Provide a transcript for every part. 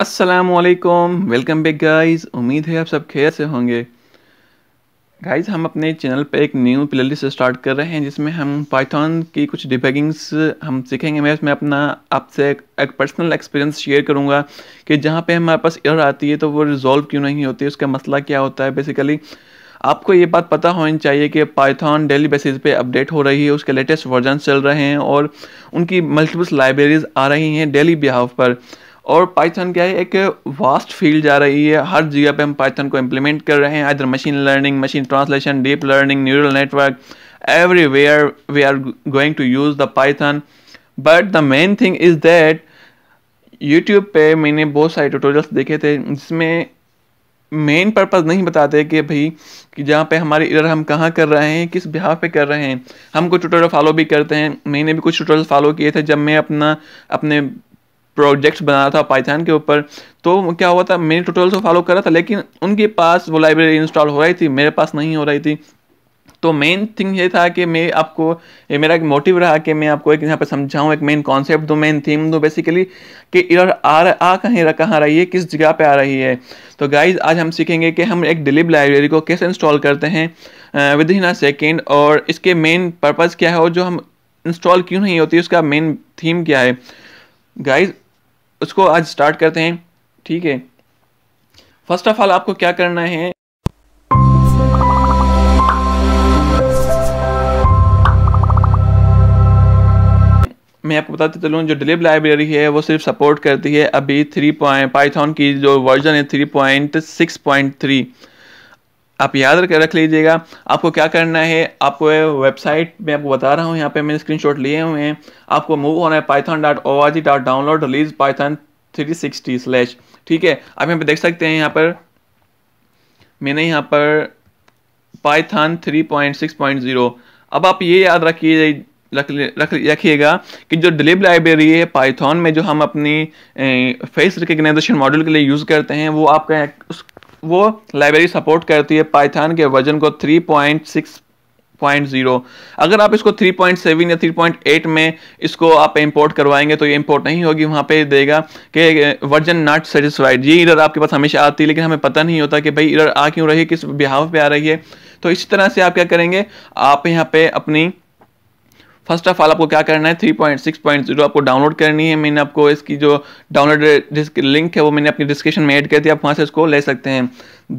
अस्सलाम welcome back guys उम्मीद है आप सब खैर से होंगे गाइस हम अपने चैनल पर एक न्यू प्लेलिस्ट स्टार्ट कर रहे हैं जिसमें हम पाइथन की कुछ डिपेगिंग्स हम सीखेंगे मैं इसमें अपना आपसे एक, एक पर्सनल एक्सपीरियंस शेयर करूंगा कि जहाँ पे हमारे पास एयर आती है तो वो रिजॉल्व क्यों नहीं होती उसका मसला क्या होता है बेसिकली आपको ये बात पता होनी चाहिए कि पाइथन डेली बेसिस पे अपडेट हो रही है उसके लेटेस्ट वर्जन चल रहे हैं और उनकी मल्टीपल्स लाइब्रेरीज आ रही हैं डेली बिहाव पर और पाइथन क्या है एक वास्ट फील्ड जा रही है हर जगह पे हम पाइथन को इम्प्लीमेंट कर रहे हैं इधर machine learning machine translation deep learning neural network everywhere we are going to use the Python but the main thing is that YouTube पे मैंने बहुत सारे ट्यूटोरियल्स देखे थे जिसमें मेन पर्पस नहीं बताते कि भाई कि जहाँ पे हमारे इधर हम कहाँ कर रहे हैं किस बिहाव पे कर रहे हैं हम कुछ ट्यूटोरियल फॉलो भी करते हैं मैंने भी कुछ ट्यूटोरियल फॉलो किए थे जब मैं अपना अपने प्रोजेक्ट्स बनाया था पाइथान के ऊपर तो क्या हुआ था मैंने टोटल को फॉलो कर रहा था लेकिन उनके पास वो लाइब्रेरी इंस्टॉल हो रही थी मेरे पास नहीं हो रही थी तो मेन थिंग ये था कि मैं आपको ये मेरा एक मोटिव रहा कि मैं आपको एक यहाँ पर समझाऊँ एक मेन कॉन्सेप्ट दूँ मेन थीम दो बेसिकली कि इधर आ आ कहीं कहाँ रही है किस जगह पे आ रही है तो गाइज आज हम सीखेंगे कि हम एक डिलीप लाइब्रेरी को कैसे इंस्टॉल करते हैं विद इन अ सेकेंड और इसके मेन पर्पज़ क्या है और जो हम इंस्टॉल क्यों नहीं होती उसका मेन थीम क्या है गाइज़ उसको आज स्टार्ट करते हैं ठीक है फर्स्ट ऑफ ऑल आपको क्या करना है मैं आपको बताते चलूँ जो डिलीप लाइब्रेरी है वो सिर्फ सपोर्ट करती है अभी थ्री पॉइंट पाइथन की जो वर्जन है three point six point three आप याद रख लीजिएगा आपको क्या करना है आपको वेबसाइट में आपको बता रहा हूँ यहाँ पे मैंने स्क्रीनशॉट लिए हुए हैं आपको मूव होना है Python dot O R G dot download release Python three sixty slash ठीक है आप यहाँ पे देख सकते हैं यहाँ पर मैंने यहाँ पर Python three point six point zero अब आप ये याद रखिए रख रखिएगा कि जो डिलीप लाइब्रेरी है पाइथन में जो हम अपनी फेस रिकग्नाइजेशन मॉडल के लिए यूज़ करते हैं वो आपका उस वो लाइब्रेरी सपोर्ट करती है पाइथान के वर्जन को 3.6.0 अगर आप इसको 3.7 या 3.8 में इसको आप इंपोर्ट करवाएंगे तो ये इंपोर्ट नहीं होगी वहां पे देगा कि वर्जन नॉट सेटिस्फाइड ये इधर आपके पास हमेशा आती है लेकिन हमें पता नहीं होता कि भाई इधर आ क्यों रही है किस बिहाव पे आ रही है तो इसी तरह से आप क्या करेंगे आप यहाँ पे अपनी फर्स्ट ऑफ ऑल आपको क्या करना है three point six point zero आपको डाउनलोड करनी है मैंने आपको इसकी जो डाउनलोड जिसकी लिंक है वो मैंने अपनी डिस्क्रिप्शन में ऐड कर दिया आप वहाँ से इसको ले सकते हैं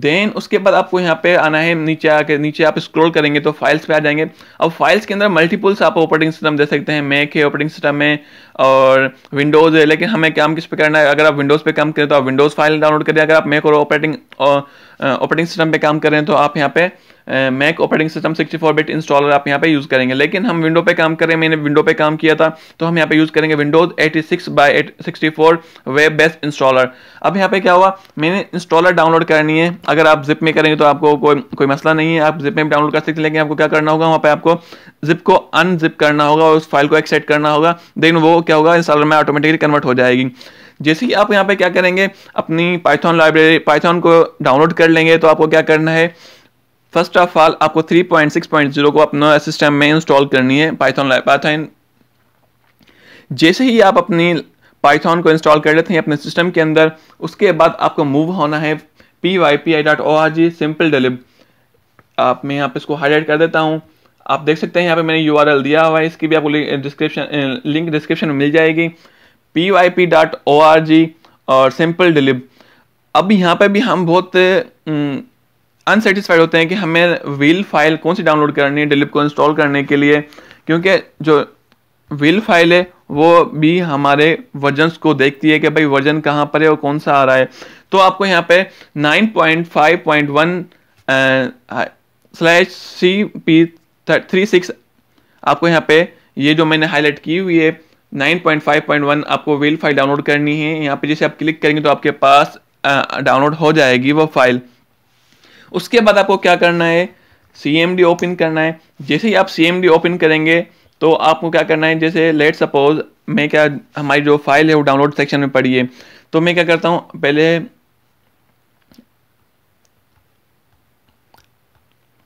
देन उसके बाद आपको यहाँ पे आना है नीचे आके नीचे आप स्क्रॉल करेंगे तो फाइल्स पे आ जाएंगे अब फाइल्स के अंदर मल्टीपल्स आप ऑपरेटिंग सिस्टम दे सकते हैं मैक है ऑपरेटिंग सिस्टम है और विंडोज़ है लेकिन हमें काम किस पे करना है अगर आप विंडोज़ पे काम करें तो आप विंडोज़ फाइल डाउनलोड करें अगर आप मैक और ऑपरेटिंग ऑपरेटिंग सिस्टम पे काम करें तो आप यहाँ पे Mac operating system 64 bit installer आप यहाँ पे यूज़ करेंगे लेकिन हम विंडो पे काम कर रहे हैं मैंने विंडो पे काम किया था तो हम यहाँ पे यूज़ करेंगे Windows 86 six by sixty web based installer अब यहाँ पे क्या हुआ मैंने इंस्टॉलर डाउनलोड करनी है अगर आप जिप में करेंगे तो आपको कोई कोई मसला नहीं है आप जिप में डाउनलोड कर सकते हैं लेकिन आपको क्या करना होगा वहाँ पर आपको जिप को अनजिप करना होगा और उस फाइल को एक्सेट करना होगा देन वो क्या होगा इंस्टॉलर में ऑटोमेटिकली कन्वर्ट हो जाएगी जैसे ही आप यहाँ पे क्या करेंगे अपनी पाइथन लाइब्रेरी पाइथन को डाउनलोड कर लेंगे तो आपको क्या करना है फर्स्ट ऑफ ऑल आपको 3.6.0 को अपना सिस्टम में इंस्टॉल करनी है पाइथन पाइथन जैसे ही आप अपनी पाइथन को इंस्टॉल कर लेते हैं अपने सिस्टम के अंदर उसके बाद आपको मूव होना है P Y P I dot O R G simple dlib आप मैं यहाँ पे इसको हाईलाइट कर देता हूँ आप देख सकते हैं यहाँ पे मैंने यू आर एल दिया हुआ है इसकी भी आपको डिस्क्रिप्शन लिंक डिस्क्रिप्शन में मिल जाएगी P Y P dot O R G और सिंपल डिलिप अब यहाँ पे भी हम बहुत अनसेटिस्फाइड होते हैं कि हमें व्हील फाइल कौन सी डाउनलोड करनी है डिलिप को इंस्टॉल करने के लिए क्योंकि जो व्हील फाइल है वो भी हमारे वर्जन को देखती है कि भाई वर्जन कहाँ पर है और कौन सा आ रहा है तो आपको यहाँ पे 9.5.1 slash C P three six आपको यहाँ पे ये जो मैंने हाईलाइट की हुई है 9.5.1 आपको व्हील फाइल डाउनलोड करनी है यहाँ पे जैसे आप क्लिक करेंगे तो आपके पास डाउनलोड हो जाएगी वो फाइल उसके बाद आपको क्या करना है सी ओपन करना है जैसे ही आप सी ओपन करेंगे तो आपको क्या करना है जैसे लेट सपोज मैं क्या हमारी जो फाइल है वो डाउनलोड सेक्शन में पड़ी है तो मैं क्या करता हूँ पहले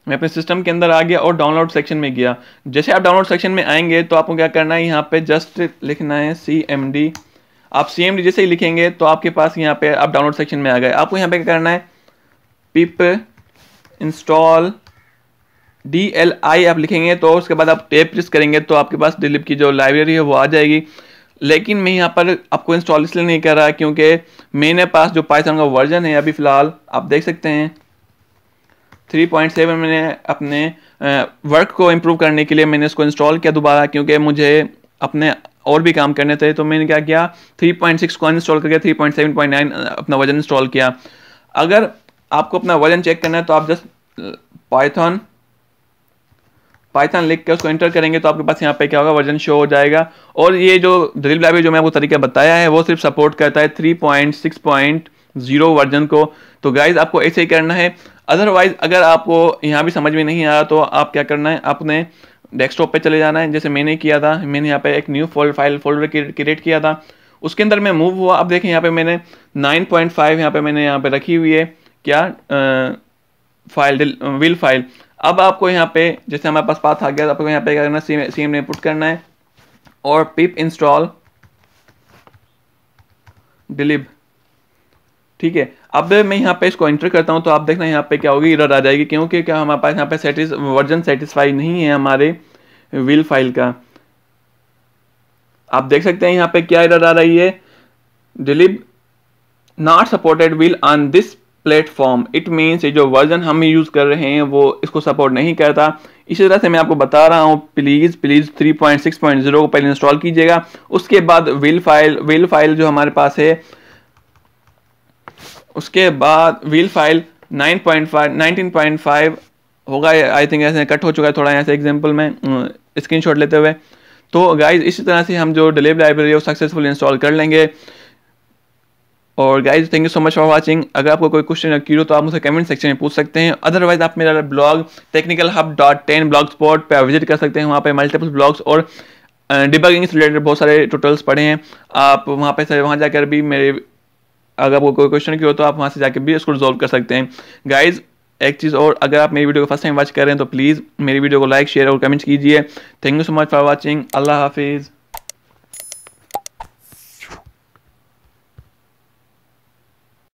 मैं अपने सिस्टम के अंदर आ गया और डाउनलोड सेक्शन में गया जैसे आप डाउनलोड सेक्शन में आएंगे तो आपको क्या करना है यहाँ पे जस्ट लिखना है सी एम डी आप सी एम डी जैसे ही लिखेंगे तो आपके पास यहाँ पे आप डाउनलोड सेक्शन में आ गए आपको यहाँ पे क्या करना है pip install D L I आप लिखेंगे तो उसके बाद आप टेप प्रेस करेंगे तो आपके पास दिलीप की जो लाइब्रेरी है वो आ जाएगी लेकिन मैं यहाँ पर आपको इंस्टॉल इसलिए नहीं कर रहा क्योंकि मेरे पास जो पाइथन का वर्जन है अभी फ़िलहाल आप देख सकते हैं 3.7 मैंने अपने वर्क को इम्प्रूव करने के लिए मैंने इसको इंस्टॉल किया दोबारा क्योंकि मुझे अपने और भी काम करने थे तो मैंने क्या किया 3.6 को इंस्टॉल करके 3.7.9 अपना वर्जन इंस्टॉल किया अगर आपको अपना वजन चेक करना है तो आप जस्ट पाइथन पाइथन लिख के उसको एंटर करेंगे तो आपके पास यहाँ पे क्या होगा वर्जन शो हो जाएगा और ये जो ड्रिल लाइब्रेरी जो मैं आपको तरीका बताया है वो सिर्फ सपोर्ट करता है three point six point zero version को तो गाइज आपको ऐसे ही करना है अदरवाइज अगर आपको यहाँ भी समझ में नहीं आ रहा तो आप क्या करना है आपने डेस्कटॉप पे चले जाना है जैसे मैंने किया था मैंने यहाँ पे एक new fold file folder create किया था उसके अंदर मैं मूव हुआ अब देखें यहाँ पे मैंने नाइन पॉइंट यहाँ पे मैंने यहाँ पे रखी हुई है क्या फाइल विल फाइल अब आपको यहाँ पे जैसे हमारे पास पाथ आ गया तो आपको यहाँ पे क्या करना है सीम ने पुट करना है और पिप इंस्टॉल डिलीव ठीक है अब मैं यहाँ पे इसको एंटर करता हूँ तो आप देखना यहाँ पे क्या होगी इरर आ जाएगी क्योंकि क्या हमारे पास यहाँ पे सेटिस वर्जन सेटिस्फाई नहीं है हमारे विल फाइल का आप देख सकते हैं यहाँ पे क्या इरर आ रही है dlib not supported wheel on this platform it means ये जो वर्जन हम यूज़ कर रहे हैं वो इसको सपोर्ट नहीं करता इसी तरह से मैं आपको बता रहा हूँ प्लीज़ प्लीज़ 3.6.0 को पहले इंस्टॉल कीजिएगा उसके बाद विल फाइल विल फाइल जो हमारे पास है उसके बाद विल फाइल 9.5 19.5 होगा आई थिंक ऐसे कट हो चुका है थोड़ा ऐसे एग्जाम्पल में स्क्रीन लेते हुए तो गाइज इसी तरह से हम जो डिलीवरी लाइब्रेरी है वो सक्सेसफुल इंस्टॉल कर लेंगे और guys thank you so much for watching अगर आपको कोई क्वेश्चन अक्यूर हो तो आप मुझे कमेंट सेक्शन में पूछ सकते हैं अदरवाइज आप मेरा blog technical hub dot ten blog spot पर विजिट कर सकते हैं वहाँ पे मल्टीपल ब्लॉग्स और डिबगिंग से रिलेटेड बहुत सारे टोटल्स पढ़े हैं आप वहाँ पे वहाँ जाकर भी मेरे अगर आपको कोई क्वेश्चन की हो तो आप वहाँ से जाकर भी उसको रिजोल्व कर सकते हैं गाइज एक चीज़ और अगर आप मेरी वीडियो को फर्स्ट टाइम वॉच कर रहे हैं तो प्लीज़ मेरी वीडियो को लाइक शेयर और कमेंट कीजिए thank you so much for watching अल्लाह हाफिज़